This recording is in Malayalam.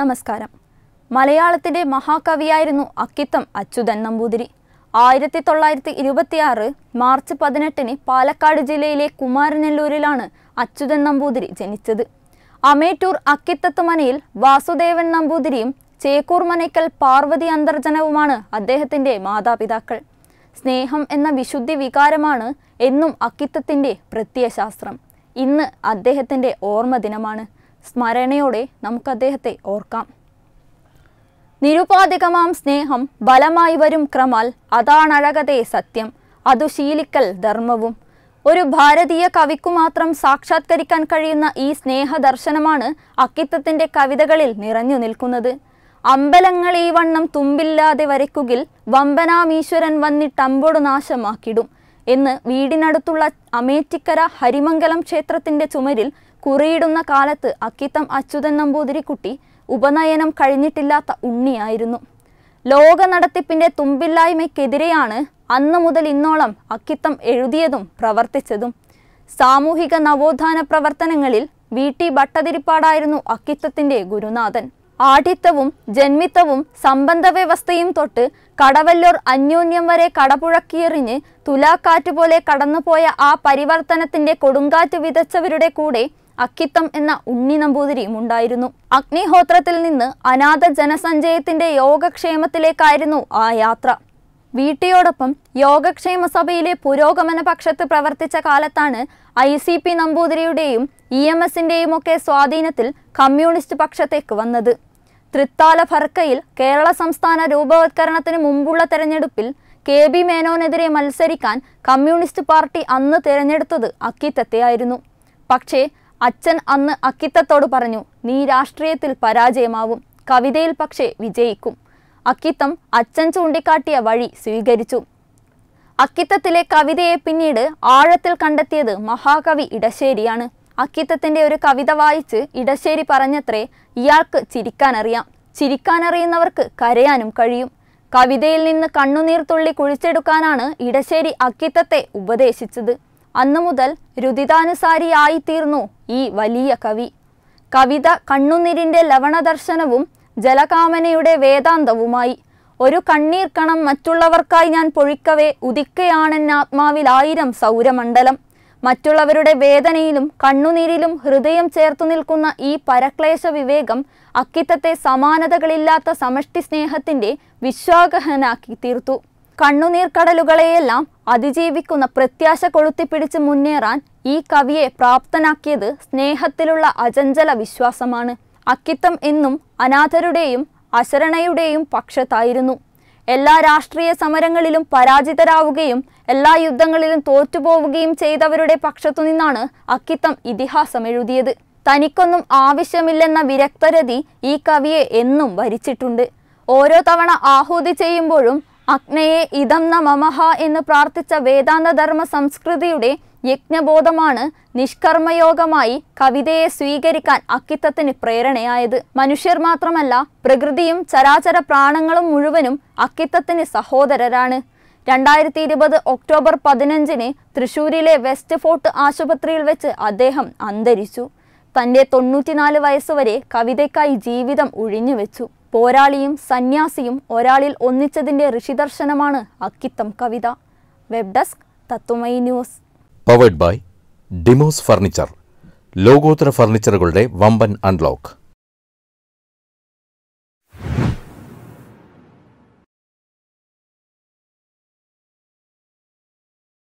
നമസ്കാരം മലയാളത്തിൻ്റെ മഹാകവിയായിരുന്നു അക്കിത്തം അച്യുതൻ നമ്പൂതിരി ആയിരത്തി തൊള്ളായിരത്തി ഇരുപത്തിയാറ് മാർച്ച് പതിനെട്ടിന് പാലക്കാട് ജില്ലയിലെ കുമാരനെല്ലൂരിലാണ് അച്യുതൻ നമ്പൂതിരി ജനിച്ചത് അമേറ്റൂർ മനയിൽ വാസുദേവൻ നമ്പൂതിരിയും ചേക്കൂർ മനയ്ക്കൽ പാർവതി അന്തർജനവുമാണ് അദ്ദേഹത്തിൻ്റെ മാതാപിതാക്കൾ സ്നേഹം എന്ന വിശുദ്ധി വികാരമാണ് എന്നും അക്കിത്തത്തിൻ്റെ പ്രത്യയശാസ്ത്രം ഇന്ന് അദ്ദേഹത്തിൻ്റെ ഓർമ്മ ദിനമാണ് സ്മരണയോടെ നമുക്ക് അദ്ദേഹത്തെ ഓർക്കാം നിരുപാധികമാം സ്നേഹം ബലമായി വരും ക്രമാൽ അതാണഴകതേ സത്യം അതു ശീലിക്കൽ ധർമ്മവും ഒരു ഭാരതീയ കവിക്കു മാത്രം സാക്ഷാത്കരിക്കാൻ കഴിയുന്ന ഈ സ്നേഹദർശനമാണ് അക്കിത്തത്തിൻ്റെ കവിതകളിൽ നിറഞ്ഞു നിൽക്കുന്നത് അമ്പലങ്ങൾ ഈ വണ്ണം തുമ്പില്ലാതെ വരയ്ക്കുകിൽ വമ്പനാമീശ്വരൻ വന്നിട്ടമ്പൊടു നാശമാക്കിടും എന്ന് വീടിനടുത്തുള്ള അമേറ്റിക്കര ഹരിമംഗലം ക്ഷേത്രത്തിന്റെ ചുമരിൽ കുറിയിടുന്ന കാലത്ത് അക്കിത്തം അച്യുതൻ നമ്പൂതിരിക്കുട്ടി ഉപനയനം കഴിഞ്ഞിട്ടില്ലാത്ത ഉണ്ണിയായിരുന്നു ലോക നടത്തിപ്പിന്റെ തുമ്പില്ലായ്മയ്ക്കെതിരെയാണ് അന്നു മുതൽ ഇന്നോളം അക്കിത്തം എഴുതിയതും പ്രവർത്തിച്ചതും സാമൂഹിക നവോത്ഥാന പ്രവർത്തനങ്ങളിൽ വി ടി ഭട്ടതിരിപ്പാടായിരുന്നു അക്കിത്തത്തിന്റെ ഗുരുനാഥൻ ആഠിത്തവും ജന്മിത്തവും വ്യവസ്ഥയും തൊട്ട് കടവല്ലൂർ അന്യോന്യം വരെ കടപുഴക്കിയെറിഞ്ഞ് തുലാക്കാറ്റ് പോലെ കടന്നുപോയ ആ പരിവർത്തനത്തിന്റെ കൊടുങ്കാറ്റ് വിതച്ചവരുടെ കൂടെ അക്കിത്തം എന്ന ഉണ്ണി നമ്പൂതിരിയും ഉണ്ടായിരുന്നു അഗ്നിഹോത്രത്തിൽ നിന്ന് അനാഥ ജനസഞ്ചയത്തിന്റെ യോഗക്ഷേമത്തിലേക്കായിരുന്നു ആ യാത്ര വീട്ടിയോടൊപ്പം യോഗക്ഷേമ സഭയിലെ പുരോഗമന പക്ഷത്ത് പ്രവർത്തിച്ച കാലത്താണ് ഐ സി പി നമ്പൂതിരിയുടെയും ഇ എം എസിൻ്റെയും ഒക്കെ സ്വാധീനത്തിൽ കമ്മ്യൂണിസ്റ്റ് പക്ഷത്തേക്ക് വന്നത് തൃത്താല ഫർക്കയിൽ കേരള സംസ്ഥാന രൂപവത്കരണത്തിന് മുമ്പുള്ള തെരഞ്ഞെടുപ്പിൽ കെ ബി മേനോനെതിരെ മത്സരിക്കാൻ കമ്മ്യൂണിസ്റ്റ് പാർട്ടി അന്ന് തിരഞ്ഞെടുത്തത് അക്കിത്തത്തെയായിരുന്നു പക്ഷേ അച്ഛൻ അന്ന് അക്കിത്തത്തോട് പറഞ്ഞു നീ രാഷ്ട്രീയത്തിൽ പരാജയമാവും കവിതയിൽ പക്ഷേ വിജയിക്കും അക്കിത്തം അച്ഛൻ ചൂണ്ടിക്കാട്ടിയ വഴി സ്വീകരിച്ചു അക്കിത്തത്തിലെ കവിതയെ പിന്നീട് ആഴത്തിൽ കണ്ടെത്തിയത് മഹാകവി ഇടശ്ശേരിയാണ് അക്കിത്തത്തിൻ്റെ ഒരു കവിത വായിച്ച് ഇടശ്ശേരി പറഞ്ഞത്രേ ഇയാൾക്ക് ചിരിക്കാനറിയാം ചിരിക്കാനറിയുന്നവർക്ക് കരയാനും കഴിയും കവിതയിൽ നിന്ന് കണ്ണുനീർ തുള്ളി കുഴിച്ചെടുക്കാനാണ് ഇടശ്ശേരി അക്കിത്തത്തെ ഉപദേശിച്ചത് അന്നു മുതൽ രുദിതാനുസാരിയായിത്തീർന്നു ഈ വലിയ കവി കവിത കണ്ണുനീരിൻ്റെ ലവണദർശനവും ജലകാമനയുടെ വേദാന്തവുമായി ഒരു കണ്ണീർ കണം മറ്റുള്ളവർക്കായി ഞാൻ പൊഴിക്കവേ ഉദിക്കയാണെന്ന ആത്മാവിൽ ആയിരം സൗരമണ്ഡലം മറ്റുള്ളവരുടെ വേദനയിലും കണ്ണുനീരിലും ഹൃദയം ചേർത്തു നിൽക്കുന്ന ഈ പരക്ലേശ വിവേകം അക്കിത്തത്തെ സമാനതകളില്ലാത്ത സമഷ്ടി സ്നേഹത്തിൻ്റെ വിശ്വാഗഹനാക്കി തീർത്തു കണ്ണുനീർ കടലുകളെയെല്ലാം അതിജീവിക്കുന്ന പ്രത്യാശ കൊളുത്തിപ്പിടിച്ച് മുന്നേറാൻ ഈ കവിയെ പ്രാപ്തനാക്കിയത് സ്നേഹത്തിലുള്ള അചഞ്ചല വിശ്വാസമാണ് അക്കിത്തം എന്നും അനാഥരുടെയും അശരണയുടെയും പക്ഷത്തായിരുന്നു എല്ലാ രാഷ്ട്രീയ സമരങ്ങളിലും പരാജിതരാവുകയും എല്ലാ യുദ്ധങ്ങളിലും തോറ്റുപോവുകയും ചെയ്തവരുടെ പക്ഷത്തു നിന്നാണ് അക്കിത്തം ഇതിഹാസം എഴുതിയത് തനിക്കൊന്നും ആവശ്യമില്ലെന്ന വിരക്തരതി ഈ കവിയെ എന്നും വരിച്ചിട്ടുണ്ട് ഓരോ തവണ ആഹൂതി ചെയ്യുമ്പോഴും അഗ്നയെ ഇതം ന മമഹ എന്ന് പ്രാർത്ഥിച്ച വേദാന്തധർമ്മ സംസ്കൃതിയുടെ യജ്ഞബോധമാണ് നിഷ്കർമ്മയോഗമായി കവിതയെ സ്വീകരിക്കാൻ അക്കിത്തത്തിന് പ്രേരണയായത് മനുഷ്യർ മാത്രമല്ല പ്രകൃതിയും ചരാചര പ്രാണങ്ങളും മുഴുവനും അക്കിത്തത്തിന് സഹോദരരാണ് രണ്ടായിരത്തി ഇരുപത് ഒക്ടോബർ പതിനഞ്ചിന് തൃശൂരിലെ വെസ്റ്റ് ഫോർട്ട് ആശുപത്രിയിൽ വെച്ച് അദ്ദേഹം അന്തരിച്ചു തൻ്റെ തൊണ്ണൂറ്റിനാല് വയസ്സുവരെ കവിതയ്ക്കായി ജീവിതം വെച്ചു പോരാളിയും സന്യാസിയും ഒരാളിൽ ഒന്നിച്ചതിൻ്റെ ഋഷിദർശനമാണ് അക്കിത്തം കവിത വെബ് ഡെസ്ക് തത്തുമൈ ന്യൂസ് പവേഡ് ബൈ ഡിമോസ് ഫർണിച്ചർ ലോകോത്തര ഫർണിച്ചറുകളുടെ വമ്പൻ അൺലോക്ക്